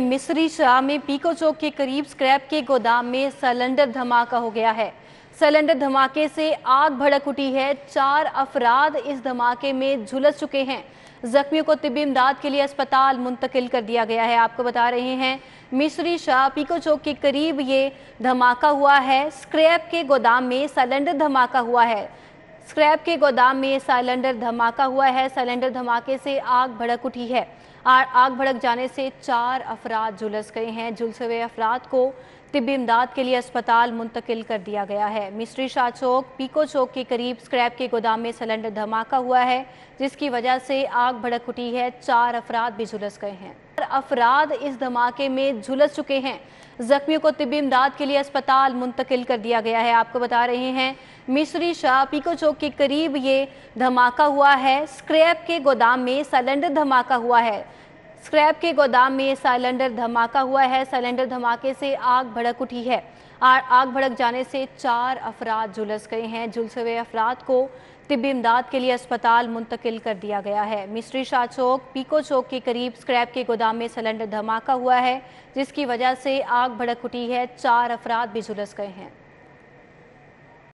मिस्री शाह में पीको चौक के करीब स्क्रैप के गोदाम में सिलेंडर धमाका हो गया है सिलेंडर धमाके से आग भड़क उठी है चार अफराद इस धमाके में झुलस चुके हैं जख्मियों को तिबी इमदाद के लिए अस्पताल मुंतकिल कर दिया गया है आपको बता रहे हैं मिश्री शाह पीको चौक के करीब ये धमाका हुआ है स्क्रैप के गोदाम में सिलेंडर धमाका हुआ है स्क्रैप के गोदाम में सिलेंडर धमाका हुआ है सिलेंडर धमाके से आग भड़क उठी है और आग भड़क जाने से चार अफराद झुलस गए हैं झुलसे हुए अफराद को तिब्बी इमदाद के लिए अस्पताल मुंतकिल कर दिया गया है मिस्ट्री शाह चौक पीको चौक के करीब स्क्रैप के गोदाम में सिलेंडर धमाका हुआ है जिसकी वजह से आग भड़क उठी है चार अफराद भी झुलस गए हैं अफराद इस धमाके में झुलस चुके हैं जख्मियों को तिबी इमदाद के लिए अस्पताल मुंतकिल कर दिया गया है आपको बता रहे हैं मिश्री शाह पीको चौक के करीब ये धमाका हुआ है स्क्रैप के गोदाम में सिलेंडर धमाका हुआ है स्क्रैप के गोदाम में सिलेंडर धमाका हुआ है सिलेंडर धमाके से आग भड़क उठी है आग भड़क जाने से चार अफराद झुलस गए हैं झुलसे हुए अफराद को तिब्बी इमदाद के लिए अस्पताल मुंतकिल कर दिया गया है मिस्ट्री शाह चौक पीको चौक के करीब स्क्रैप के गोदाम में सिलेंडर धमाका हुआ है जिसकी वजह से आग भड़क उठी है चार अफराद भी झुलस गए हैं